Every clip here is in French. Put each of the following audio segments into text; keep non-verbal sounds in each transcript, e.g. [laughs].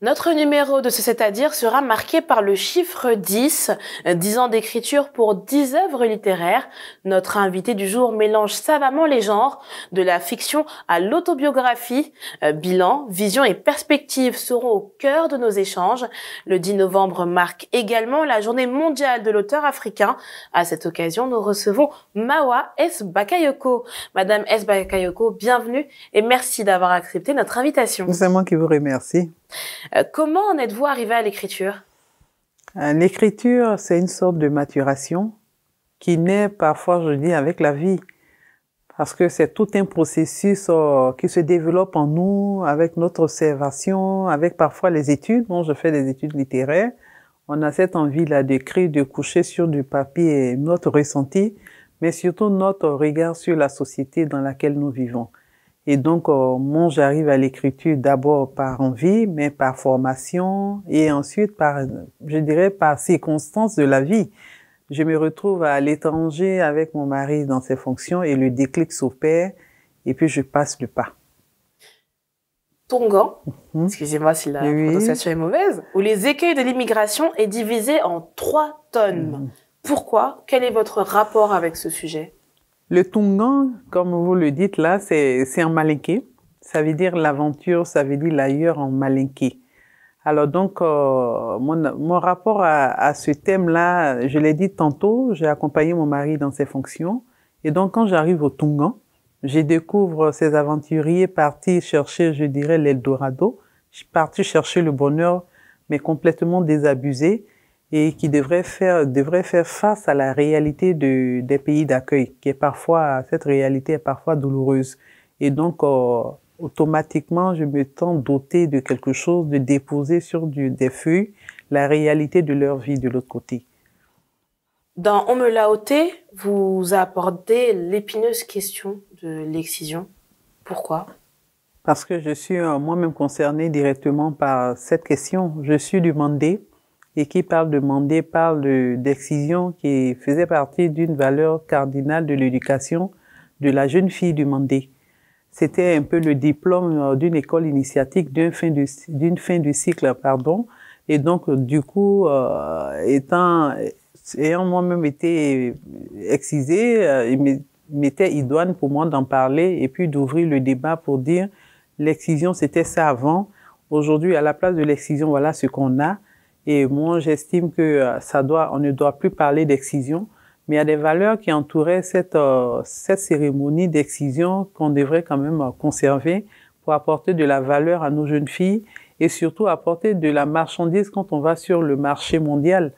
Notre numéro de ce c'est-à-dire sera marqué par le chiffre 10, 10 ans d'écriture pour 10 œuvres littéraires. Notre invité du jour mélange savamment les genres, de la fiction à l'autobiographie. Euh, bilan, vision et perspective seront au cœur de nos échanges. Le 10 novembre marque également la journée mondiale de l'auteur africain. À cette occasion, nous recevons Mawa S. Bakayoko. Madame S. Bakayoko, bienvenue et merci d'avoir accepté notre invitation. C'est moi qui vous remercie. Euh, comment en êtes-vous arrivé à l'écriture euh, L'écriture, c'est une sorte de maturation qui naît parfois, je dis, avec la vie. Parce que c'est tout un processus euh, qui se développe en nous, avec notre observation, avec parfois les études. Moi, je fais des études littéraires. On a cette envie-là d'écrire, de coucher sur du papier notre ressenti, mais surtout notre regard sur la société dans laquelle nous vivons. Et donc, euh, moi, j'arrive à l'écriture d'abord par envie, mais par formation et ensuite par, je dirais, par circonstances de la vie. Je me retrouve à l'étranger avec mon mari dans ses fonctions et le déclic s'opère et puis je passe le pas. Tongan, mhm. excusez-moi si la prononciation est mauvaise, où les écueils de l'immigration est divisé en trois tonnes. Mhm. Pourquoi Quel est votre rapport avec ce sujet le Tungan, comme vous le dites là, c'est en malinké. Ça veut dire l'aventure, ça veut dire l'ailleurs en malinké. Alors donc, euh, mon, mon, rapport à, ce thème-là, je l'ai dit tantôt, j'ai accompagné mon mari dans ses fonctions. Et donc, quand j'arrive au Tungan, je découvre ces aventuriers partis chercher, je dirais, l'Eldorado, partis chercher le bonheur, mais complètement désabusés et qui devrait faire, devrait faire face à la réalité des pays d'accueil, qui est parfois, cette réalité est parfois douloureuse. Et donc, euh, automatiquement, je me tends doté de quelque chose, de déposer sur du, des feuilles la réalité de leur vie de l'autre côté. Dans On me l'a ôté, vous apportez l'épineuse question de l'excision. Pourquoi Parce que je suis euh, moi-même concernée directement par cette question. Je suis demandée et qui parle de mandé, parle d'excision qui faisait partie d'une valeur cardinale de l'éducation de la jeune fille du mandé. C'était un peu le diplôme euh, d'une école initiatique d'une fin, du, fin du cycle, pardon. Et donc, du coup, euh, étant, ayant moi-même été excisée, euh, il m'était idoine pour moi d'en parler et puis d'ouvrir le débat pour dire l'excision, c'était ça avant. Aujourd'hui, à la place de l'excision, voilà ce qu'on a. Et moi, j'estime que euh, ça doit, on ne doit plus parler d'excision, mais il y a des valeurs qui entouraient cette, euh, cette cérémonie d'excision qu'on devrait quand même euh, conserver pour apporter de la valeur à nos jeunes filles et surtout apporter de la marchandise quand on va sur le marché mondial.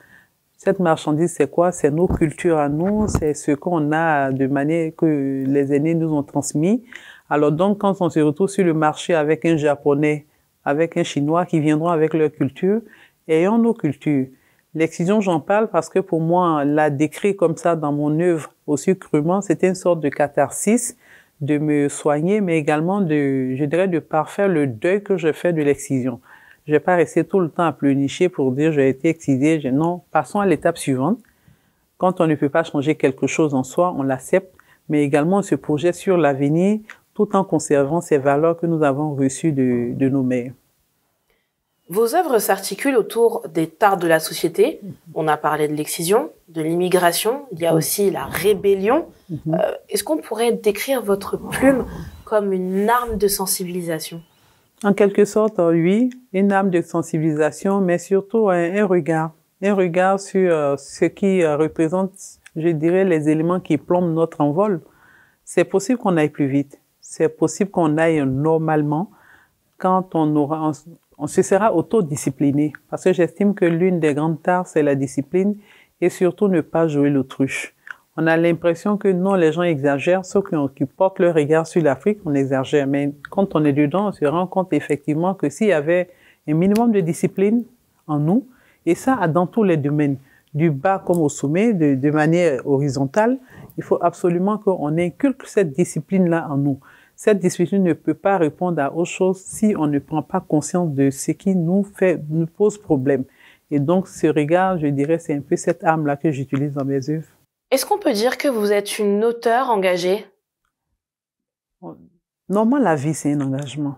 Cette marchandise, c'est quoi C'est nos cultures à nous, c'est ce qu'on a de manière que les aînés nous ont transmis. Alors donc, quand on se retrouve sur le marché avec un japonais, avec un chinois qui viendront avec leur culture, ayant nos cultures. L'excision, j'en parle parce que pour moi, la décrit comme ça dans mon œuvre aussi crûment, c'était une sorte de catharsis de me soigner, mais également de, je dirais, de parfaire le deuil que je fais de l'excision. Je vais pas rester tout le temps à pleurnicher pour dire j'ai été excisé. Je, non, passons à l'étape suivante. Quand on ne peut pas changer quelque chose en soi, on l'accepte, mais également on se projette sur l'avenir tout en conservant ces valeurs que nous avons reçues de, de nos mères. Vos œuvres s'articulent autour des tares de la société. Mhm. On a parlé de l'excision, de l'immigration, il y a mhm. aussi la rébellion. Mhm. Euh, est-ce qu'on pourrait décrire votre plume comme une arme de sensibilisation En quelque sorte, euh, oui, une arme de sensibilisation, mais surtout un, regard. Un regard sur euh, ce qui représente, je dirais, les éléments qui plombent notre envol. C'est possible qu'on aille plus vite. C'est possible qu'on aille normalement quand on aura on se sera autodiscipliné parce que j'estime que l'une des grandes tares, c'est la discipline et surtout ne pas jouer l'autruche. On a l'impression que non, les gens exagèrent, ceux qui, portent leur regard sur l'Afrique, on exagère. Mais quand on est dedans, on se rend compte effectivement que s'il y avait un minimum de discipline en nous, et ça dans tous les domaines, du bas comme au sommet, de, de manière horizontale, il faut absolument qu'on inculque cette discipline-là en nous. Cette discussion ne peut pas répondre à autre chose si on ne prend pas conscience de ce qui nous fait, nous pose problème. Et donc, ce regard, je dirais, c'est un peu cette arme-là que j'utilise dans mes œuvres. Est-ce qu'on peut dire que vous êtes une auteure engagée Normalement, la vie, c'est un engagement.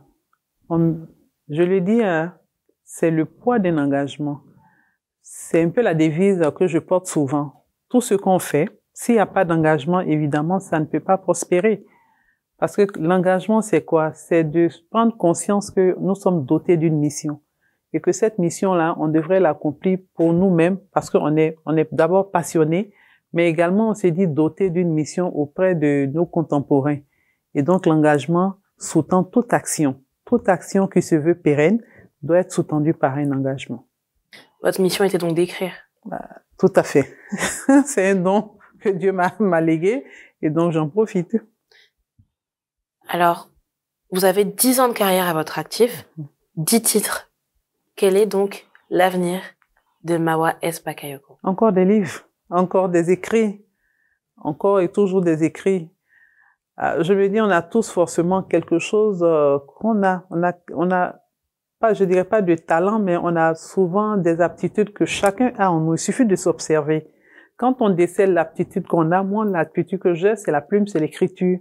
je le dis, hein, c'est le poids d'un engagement. C'est un peu la devise que je porte souvent. Tout ce qu'on fait, s'il n'y a pas d'engagement, évidemment, ça ne peut pas prospérer. Parce que l'engagement, c'est quoi C'est de prendre conscience que nous sommes dotés d'une mission et que cette mission-là, on devrait l'accomplir pour nous-mêmes parce qu'on est, on est d'abord passionné, mais également on s'est dit doté d'une mission auprès de nos contemporains. Et donc l'engagement sous-tend toute action. Toute action qui se veut pérenne doit être sous-tendue par un engagement. Votre mission était donc d'écrire. Bah, tout à fait. [laughs] c'est un don que Dieu m'a légué et donc j'en profite. Alors, vous avez 10 ans de carrière à votre actif, 10 titres. Quel est donc l'avenir de Mawa S. Encore des livres, encore des écrits, encore et toujours des écrits. Euh, je veux dire, on a tous forcément quelque chose euh, qu'on a. On a, on a pas, je dirais pas du talent, mais on a souvent des aptitudes que chacun a en nous. Il suffit de s'observer. Quand on décèle l'aptitude qu'on a, moi, l'aptitude que j'ai, c'est la plume, c'est l'écriture.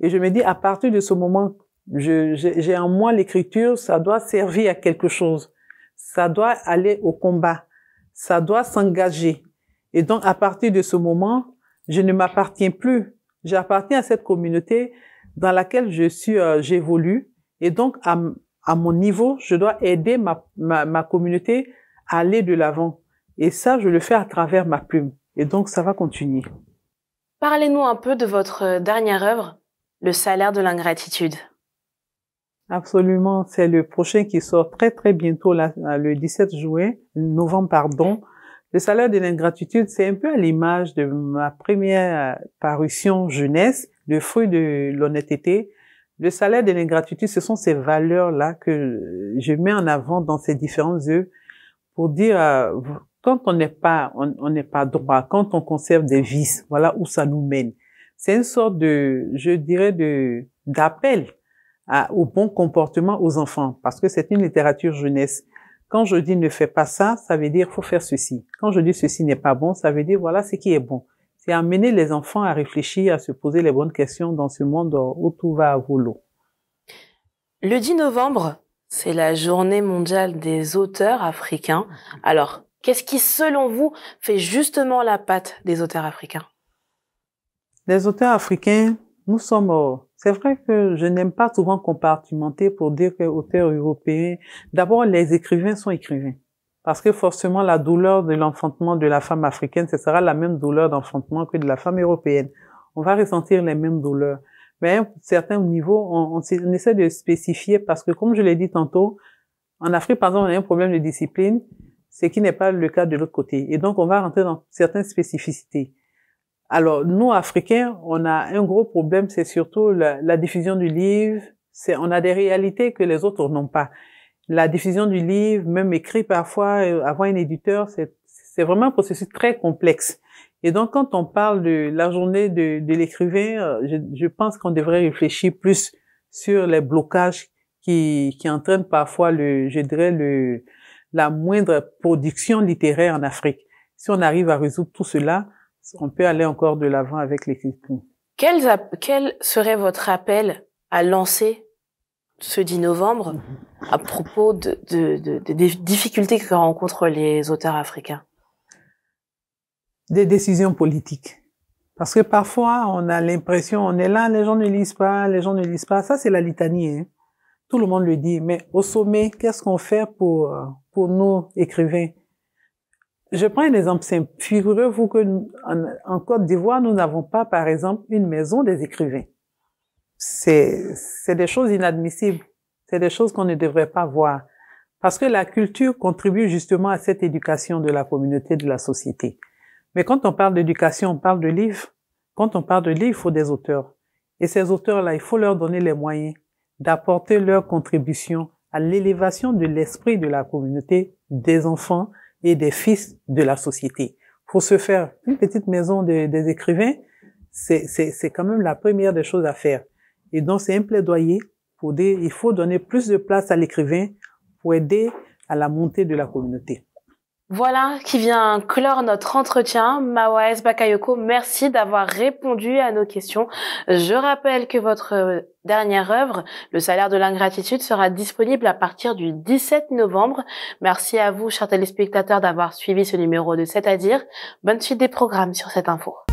Et je me dis, à partir de ce moment, j'ai en moi l'écriture, ça doit servir à quelque chose. Ça doit aller au combat. Ça doit s'engager. Et donc, à partir de ce moment, je ne m'appartiens plus. J'appartiens à cette communauté dans laquelle je suis, euh, j'évolue. Et donc, à, mon niveau, je dois aider ma, ma, ma communauté à aller de l'avant. Et ça, je le fais à travers ma plume. Et donc, ça va continuer. Parlez-nous un peu de votre euh, dernière œuvre, le salaire de l'ingratitude. Absolument, c'est le prochain qui sort très très bientôt, le 17 juin, novembre pardon. Le salaire de l'ingratitude, c'est un peu à l'image de ma première euh, parution jeunesse, le fruit de l'honnêteté. Le salaire de l'ingratitude, ce sont ces valeurs-là que euh, je mets en avant dans ces différents œuvres pour dire, euh, quand on n'est pas, on n'est pas droit, quand on conserve des vices, voilà où ça nous mène. C'est une sorte de, je dirais, de d'appel au bon comportement aux enfants, parce que c'est une littérature jeunesse. Quand je dis ne fais pas ça, ça veut dire faut faire ceci. Quand je dis ceci n'est pas bon, ça veut dire voilà ce qui est bon. C'est amener les enfants à réfléchir, à se poser les bonnes questions dans ce monde où tout va à volo. Le 10 novembre, c'est la journée mondiale des auteurs africains. Alors, qu'est-ce qui, selon vous, fait justement la patte des auteurs africains les auteurs africains, nous sommes... Euh, c'est vrai que je n'aime pas souvent compartimenter pour dire que auteurs européens, D'abord, les écrivains sont écrivains. Parce que forcément, la douleur de l'enfantement de la femme africaine, ce sera la même douleur d'enfantement que de la femme européenne. On va ressentir les mêmes douleurs. Mais à un certain niveau, on, on essaie de spécifier parce que, comme je l'ai dit tantôt, en Afrique, par exemple, on a un problème de discipline, ce qui n'est pas le cas de l'autre côté. Et donc, on va rentrer dans certaines spécificités. Alors, nous, Africains, on a un gros problème, c'est surtout la, diffusion du livre. on a des réalités que les autres n'ont pas. La diffusion du livre, même écrit parfois, euh, avoir un éditeur, c'est vraiment un processus très complexe. Et donc, quand on parle de la journée de, l'écrivain, euh, je, pense qu'on devrait réfléchir plus sur les blocages qui, entraînent parfois, le, je dirais, la moindre production littéraire en Afrique. Si on arrive à résoudre tout cela, on peut aller encore de l'avant avec les Quel, serait votre appel à lancer ce 10 novembre mhm. à propos des difficultés que rencontrent les auteurs africains Des décisions politiques. Parce que parfois, on a l'impression, on est là, les gens ne lisent pas, les gens ne lisent pas. Ça, c'est la litanie. Hein. Tout le monde le dit. Mais au sommet, qu'est-ce qu'on fait pour, euh, pour nos écrivains je prends un exemple simple. Figurez-vous que en, Côte d'Ivoire, nous n'avons pas, par exemple, une maison des écrivains. C'est, c'est des choses inadmissibles. C'est des choses qu'on ne devrait pas voir. Parce que la culture contribue justement à cette éducation de la communauté, de la société. Mais quand on parle d'éducation, on parle de livres. Quand on parle de livres, il faut des auteurs. Et ces auteurs-là, il faut leur donner les moyens d'apporter leur contribution à l'élévation de l'esprit de la communauté, des enfants, et des fils de la société. Pour se faire une petite maison des écrivains, c'est quand même la première des choses à faire. Et donc, c'est un plaidoyer pour dire il faut donner plus de place à l'écrivain pour aider à la montée de la communauté. Voilà qui vient clore notre entretien. Mawaes Bakayoko, merci d'avoir répondu à nos questions. Je rappelle que votre euh, dernière œuvre, Le salaire de l'ingratitude, sera disponible à partir du 17 novembre. Merci à vous, chers téléspectateurs, d'avoir suivi ce numéro de C'est-à-dire. Bonne suite des programmes sur cette info.